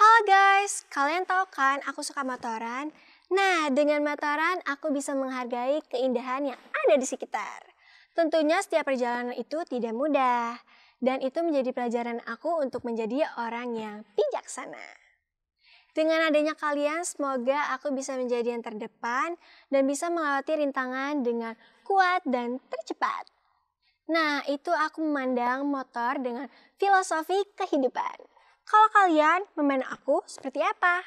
Halo guys, kalian tahu kan aku suka motoran? Nah, dengan motoran aku bisa menghargai keindahan yang ada di sekitar. Tentunya setiap perjalanan itu tidak mudah. Dan itu menjadi pelajaran aku untuk menjadi orang yang bijaksana. Dengan adanya kalian, semoga aku bisa menjadi yang terdepan dan bisa melewati rintangan dengan kuat dan tercepat. Nah, itu aku memandang motor dengan filosofi kehidupan kalau kalian memain aku seperti apa.